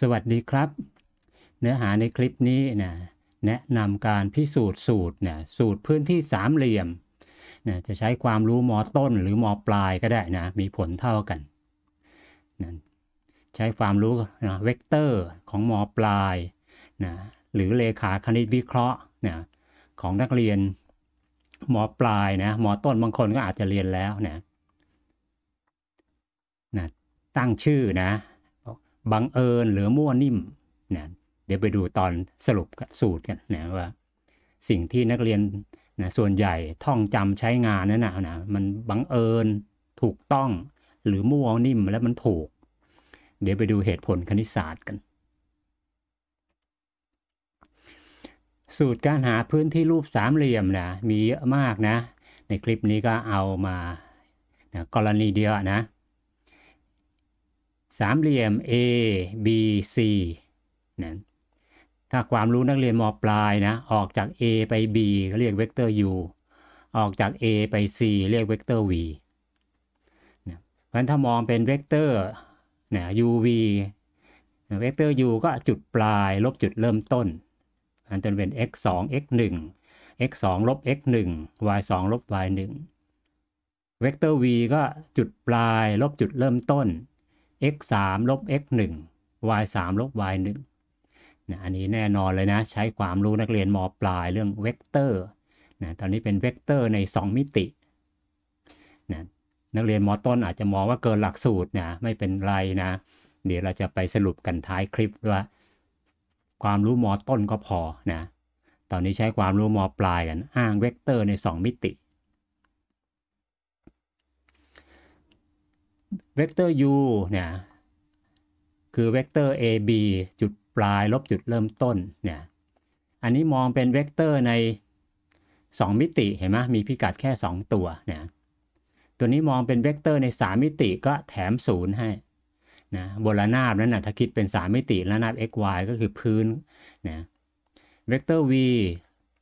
สวัสดีครับ เนื้อหาในคลิปนี้นะแนะนำการพิสูจน์สูตรนะสูตรพื้นที่สามเหลี่ยมนะจะใช้ความรู้มอต้นหรือมอปลายก็ได้นะมีผลเท่ากันนะใช้ความรู้นะเวกเตอร์ ของมอปลายนะหรือเลขาคณิตวิเคราะห์นะของนักเรียนมอปลายนะมอต้นบางคน ก็อาจจะเรียนแล้วนะนะตั้งชื่อนะบังเอิญหรือมั่วนิ่มนะเดี๋ยวไปดูตอนสรุปสูตรกันนะว่า สิ่งที่นักเรียนนะส่วนใหญ่ท่องจำใช้งานนั่นนะนะมันบังเอิญถูกต้องหรือมั่วนิ่มแล้วมันถูก เดี๋ยวไปดูเหตุผลคณิตศาสตร์กัน สูตรการหาพื้นที่รูปสามเหลี่ยมนะมีเยอะมากนะ ในคลิปนี้ก็เอามานะกรณีเดียวนะสามเหลี่ยม A B C นะถ้าความรู้นักเรียนมปลายนะ ออกจาก A ไป B ก็เรียกเวกเตอร์ U ออกจาก A ไป C เรียกเวกเตอร์ V เพราะฉะนั้นถ้ามองเป็นเวกเตอร์นะ UV เวกเตอร์ U ก็จุดปลายลบจุดเริ่มต้น อันจะเป็น x 2 x 1 x 2ลบ x 1 y 2ลบ y 1เวกเตอร์ v ก็จุดปลาย ลบจุดเริ่มต้น x 3ลบ x 1 y 3ลบ y 1นะอันนี้แน่นอนเลยนะ ใช้ความรู้นักเรียนมปลายเรื่องเวกเตอร์นะตอนนี้เป็นเวกเตอร์ใน 2 มิตินะนักเรียนมต้นอาจจะมองว่าเกินหลักสูตรนะไม่เป็นไรนะเดี๋ยวเราจะไปสรุปกันท้ายคลิปว่า ความรู้มต้นก็พอนะตอนนี้ใช้ความรู้มปลายกันอ้างเวกเตอร์ใน 2 มิติเวกเตอร์ u เนี่ยคือเวกเตอร์ ab จุดปลาย ลบจุดเริ่มต้น เนี่ยอันนี้มองเป็นเวกเตอร์ใน2 มิติเห็นไหมมีพิกัดแค่ 2 ตัวเนี่ยตัวนี้มองเป็นเวกเตอร์ใน3 มิติก็แถม0ให้นะบนระนาบนั้นนะถ้าคิดเป็น 3 มิติ ระนาบ x y ก็คือพื้นเนี่ยเวกเตอร์ v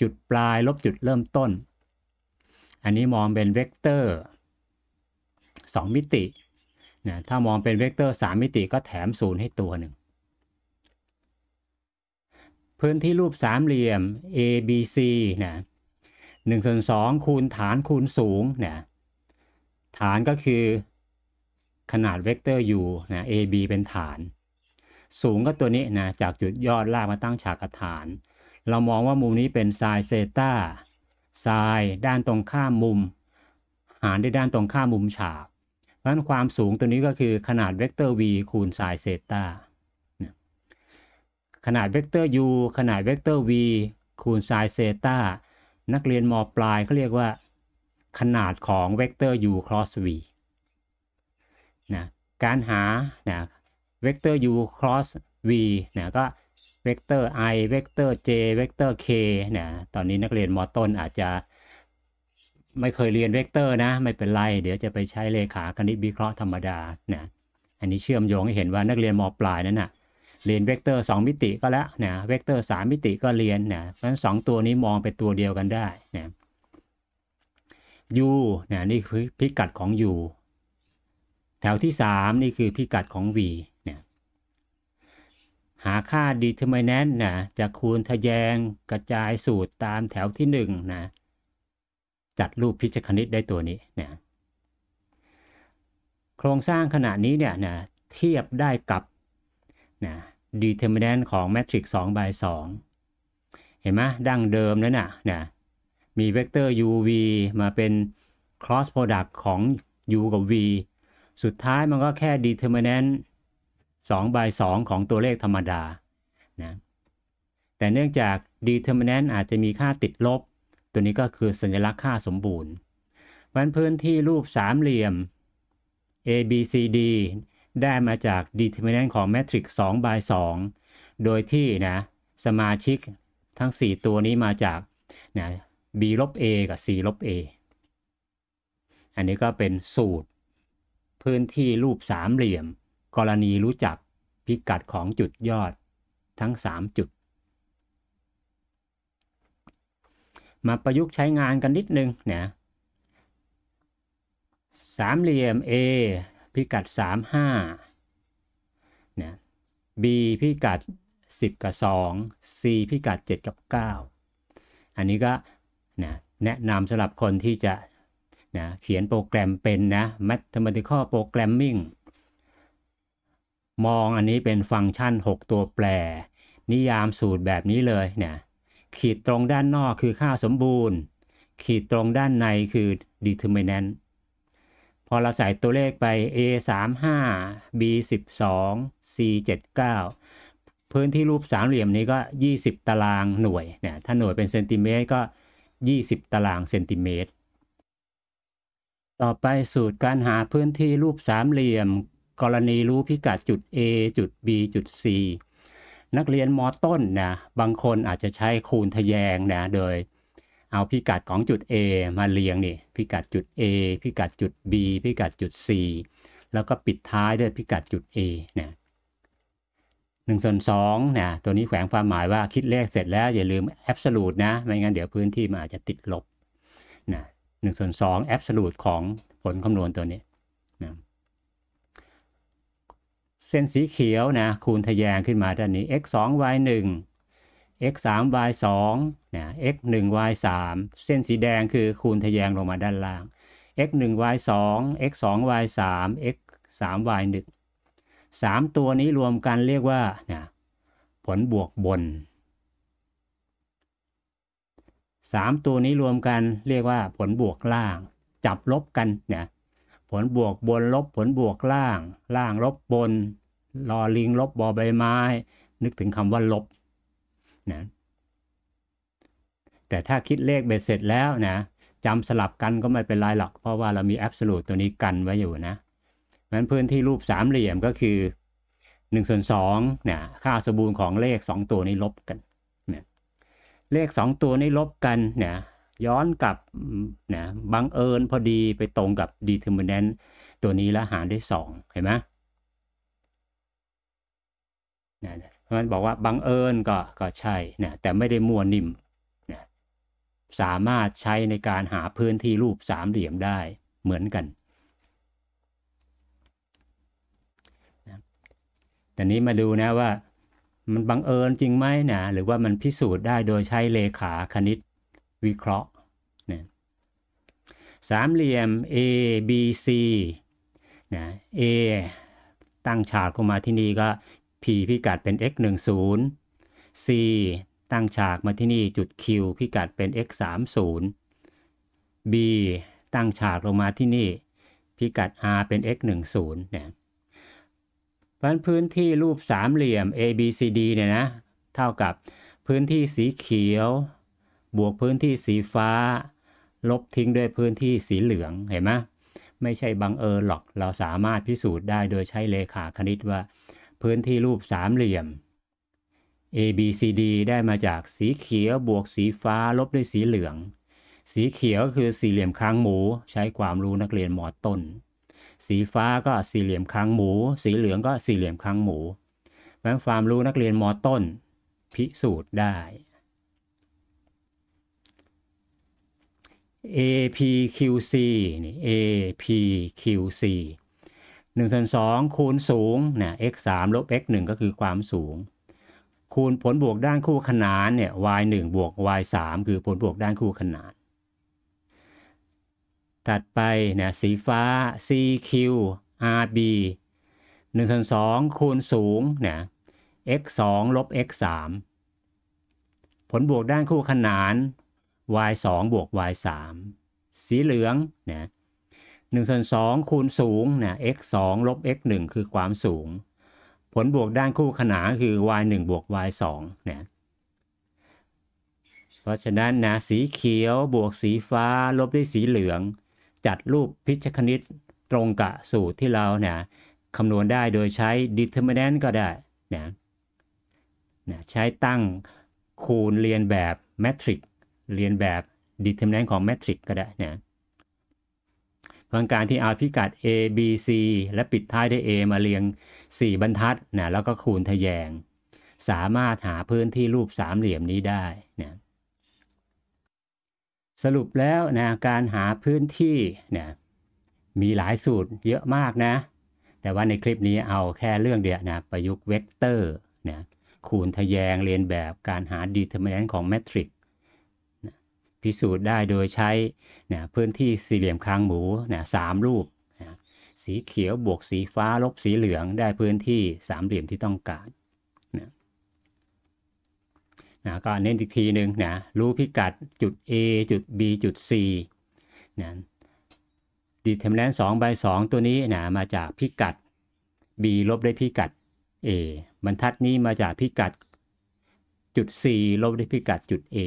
จุดปลายลบจุดเริ่มต้น อันนี้มองเป็นเวกเตอร์2 มิตินะถ้ามองเป็นเวกเตอร์ 3 มิติก็แถมศูนย์ให้ตัวหนึ่ง พื้นที่รูปสามเหลี่ยม ABC นะหนึ่งส่วนสองคูณฐานคูณสูงนะฐานก็คือขนาดเวกเตอร์ u นะ AB เป็นฐาน สูงก็ตัวนี้นะจากจุดยอดลากมาตั้งฉากฐาน เรามองว่ามุมนี้เป็นไซน์เซต้าไซน์ด้านตรงข้ามมุม หารด้วยด้านตรงข้ามมุมฉากราะนั้นความสูงตัวนี้ก็คือขนาดเวกเตอร์ v คูณไซน์เซตาขนาดเวกเตอร์ u ขนาดเวกเตอร์ v คูณไซน์เซตานักเรียนมปลายเขาเรียกว่าขนาดของเวกเตอร์ u cross v นะการหานะเวกเตอร์ u cross v นะก็เวกเตอร์ i เวกเตอร์ j เวกเตอร์ k นะตอนนี้นักเรียนมต้นอาจจะไม่เคยเรียนเวกเตอร์นะไม่เป็นไรเดี๋ยวจะไปใช้เลขาคณิตวิเคราะห์ธรรมดานะอันนี้เชื่อมโยงให้เห็นว่านักเรียนมปลายนั้นนะเรียนเวกเตอร์ 2 มิติก็แล้วนะเวกเตอร์ 3 มิติก็เรียนนะเพราะฉะนั้นสตัวนี้มองเป็นตัวเดียวกันได้นะ u นะนี่คือพิกัดของ u แถวที่ 3 นี่คือพิกัดของ v นะหาค่า determinant นะจะคูณทะแยงกระจายสูตรตามแถวที่ 1 นะจัดรูปพิชคณิตได้ตัวนี้นะโครงสร้างขณะนี้เนี่ยนะเทียบได้กับนะดีเทอร์มินต์ของแมทริกซ์2 by 2เห็นไหม ดั้งเดิมนั้นน่ะนะมีเวกเตอร์ uv มาเป็น cross product ของ u กับ v สุดท้ายมันก็แค่ determinant 2 by 2ของตัวเลขธรรมดานะแต่เนื่องจาก determinant อาจจะมีค่าติดลบตัวนี้ก็คือสัญลักษณ์ค่าสมบูรณ์ วันพื้นที่รูปสามเหลี่ยม A B C D ได้มาจาก determinant ของแมทริกซ์2 by 2โดยที่นะสมาชิกทั้ง 4 ตัวนี้มาจากนะ b ลบ a กับ c ลบ a อันนี้ก็เป็นสูตร พื้นที่รูปสามเหลี่ยม กรณีรู้จักพิกัดของจุดยอดทั้ง 3 จุดมาประยุกต์ใช้งานกันนิดนึงเนี่ยสามเหลี่ยม A พิกัด 35นี่ย B พิกัด 10 กับ 2 C พิกัด 7 กับ 9 อันนี้ก็นะแนะนำสำหรับคนที่จะนะเขียนโปรแกรมเป็นนะ mathematical programming มองอันนี้เป็นฟังก์ชัน 6 ตัวแปร นิยามสูตรแบบนี้เลยเนะขีดตรงด้านนอกคือค่าสมบูรณ์ ขีดตรงด้านในคือ determinant พอเราใส่ตัวเลขไป a 3 5 b 1 2 c 7 9พื้นที่รูปสามเหลี่ยมนี้ก็ 20 ตารางหน่วยเนี่ยถ้าหน่วยเป็นเซนติเมตรก็ 20 ตารางเซนติเมตร ต่อไปสูตรการหาพื้นที่รูปสามเหลี่ยม กรณีรู้พิกัดจุด a จุด b จุด c นักเรียนมอต้นนะบางคนอาจจะใช้คูณทะแยงนะโดย เอาพิกัดของจุด A มาเรียงนี่พิกัดจุด A พิกัดจุด B พิกัดจุด C แล้วก็ปิดท้ายด้วยพิกัดจุด A นะหนึ่งส่วนสองนะตัวนี้แขวงความหมายว่าคิดเลขเสร็จแล้วอย่าลืมแอบสูตรนะไม่งั้นเดี๋ยวพื้นที่มันอาจจะติดลบนะหนึ่งส่วนสองแอบสูตรของผลคำนวณตัวนี้นะเส้นสีเขียวนะคูณทะแยงขึ้นมาด้านนี้ x 2 y 1 x 3 y 2นะ x 1 y 3เส้นสีแดงคือคูณทะแยงลงมาด้านล่าง x 1 y 2 x 2 y 3 x 3 y 1 3 ตัวนี้รวมกันเรียกว่านะผลบวกบน 3 ตัวนี้รวมกันเรียกว่าผลบวกล่าง จับลบกันนะผลบวกบนลบผลบวกล่างล่างลบบน ลอลิงลบบอใบไม้นึกถึงคำว่าลบนะแต่ถ้าคิดเลขเบ็ดเสร็จแล้วนะจำสลับกันก็ไม่เป็นไรหรอกเพราะว่าเรามีแอบสูตตัวนี้กันไว้อยู่นะนั้นพื้นที่รูปสามเหลี่ยมก็คือ1ส่วน2นะค่าสมบูรณ์ของเลข 2 ตัวนี้ลบกันนะเลข 2 ตัวนี้ลบกันเนะย้อนกลับนะบังเอิญพอดีไปตรงกับ determinant ตัวนี้แล้วหารด้วย2เห็นไหมนะมันบอกว่าบังเอิญก็ก็ใช่นะแต่ไม่ได้มั่วนิ่มนะสามารถใช้ในการหาพื้นที่รูปสามเหลี่ยมได้เหมือนกันนะแต่นี้มาดูนะว่ามันบังเอิญจริงไหมนะหรือว่ามันพิสูจน์ได้โดยใช้เลขาคณิตวิเคราะห์นะสามเหลี่ยม A B C นะ A ตั้งฉาก้นมาที่นี่ก็ P พิกัดเป็น x 1 0 C ตั้งฉากมาที่นี่จุด Q พิกัดเป็น x 3 0 B ตั้งฉากลงมาที่นี่พิกัด r เป็น x 1 0นะยเพราะพื้นที่รูปสามเหลี่ยม ABCD เนี่ยนะ เท่ากับพื้นที่สีเขียวบวกพื้นที่สีฟ้า ลบทิ้งด้วยพื้นที่สีเหลืองเห็นไหมไม่ใช่บังเอิญหรอกเราสามารถพิสูจน์ได้โดยใช้เลขาคณิตว่า พื้นที่รูปสามเหลี่ยม A B C D ได้มาจากสีเขียวบวกสีฟ้าลบด้วยสีเหลือง สีเขียวคือสี่เหลี่ยมค้างหมู ใช้ความรู้นักเรียนมอต้น สีฟ้าก็สี่เหลี่ยมค้างหมู สีเหลืองก็สี่เหลี่ยมค้างหมูแปลความรู้นักเรียนมอต้น พิสูจน์ได้ APQC นี่ APQC 1ส่วน2คูณสูงเนี่ย x 3ลบ x 1ก็คือความสูง คูณผลบวกด้านคู่ขนานเนี่ย y 1บวก y 3คือผลบวกด้านคู่ขนานถัดไปเนี่ยสีฟ้า CQRB 1ส่วน2คูณสูงเนี่ย x 2ลบ x 3ผลบวกด้านคู่ขนาน y 2บวก y 3สีเหลืองนะหนึ่งส่วนสองคูณสูงนะ x 2ลบ x 1คือความสูง ผลบวกด้านคู่ขนาน คือ y 1บวก y 2นะเพราะฉะนั้นนะสีเขียว บวกสีฟ้า ลบด้วยสีเหลือง จัดรูปพิชคณิต ตรงกับสูตรที่เรา เนี่ย คำนวณได้โดยใช้ determinant ก็ได้นะนะใช้ตั้ง คูณเรียนแบบ m มทริกซเรียนแบบดีเท r m i ม a นนของแมทริกก็ได้นะเพราะการที่เอาพิกัด a b c และปิดท้ายด้วย a มาเรียง 4 บรรทัดนะแล้วก็คูณทะแยง สามารถหาพื้นที่รูปสามเหลี่ยมนี้ได้นะสรุปแล้วนะ การหาพื้นที่นะมีหลายสูตรเยอะมากนะ แต่ว่าในคลิปนี้เอาแค่เรื่องเดียวนะประยุกต์เวกเตอร์นะคูณทะแยงเรียนแบบการหาดีเทอร์มินนต์ของแมทริกพิสูจน์ได้โดยใช้นะพื้นที่สี่เหลี่ยมคางหมูนะสามรูปนะสีเขียวบวกสีฟ้า ลบสีเหลืองได้พื้นที่สามเหลี่ยมที่ต้องการนะนะก็เน้นอีกทีหนึ่งนะรู้พิกัดจุด A จุด B จุด C นะดีเทมแลนสองใบสองตัวนี้นะมาจากพิกัด B ลบด้วยพิกัด A บรรทัดนี้มาจากพิกัดจุด C ลบด้วยพิกัดจุด A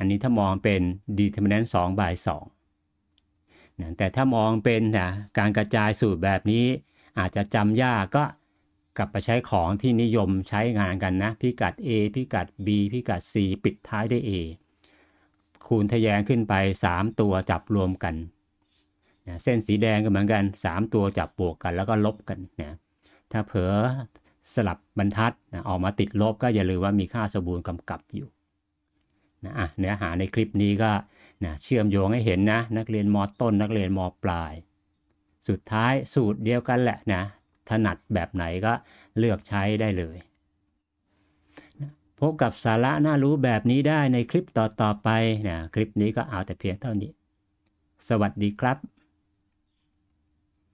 อันนี้ถ้ามองเป็น determinant 2 by 2นะแต่ถ้ามองเป็นนะการกระจายสูตรแบบนี้ อาจจะจำยากก็กลับไปใช้ของที่นิยมใช้งานกันนะ พิกัด A พิกัด B พิกัด C ปิดท้ายด้วย A คูณทะแยงขึ้นไป 3 ตัวจับรวมกันนะเส้นสีแดงก็เหมือนกัน 3 ตัวจับบวกกันแล้วก็ลบกันนะถ้าเผลอสลับบรรทัดนะออกมาติดลบก็อย่าลืมว่ามีค่าสมบูรณ์กำกับอยู่นะเนื้อหาในคลิปนี้ก็นะเชื่อมโยงให้เห็นนะ นักเรียนมต้น นักเรียนมปลาย สุดท้ายสูตรเดียวกันแหละนะ ถนัดแบบไหนก็เลือกใช้ได้เลย พบกับสาระน่ารู้แบบนี้ได้ในคลิปต่อ ๆ ไปนะคลิปนี้ก็เอาแต่เพียงเท่านี้ สวัสดีครับ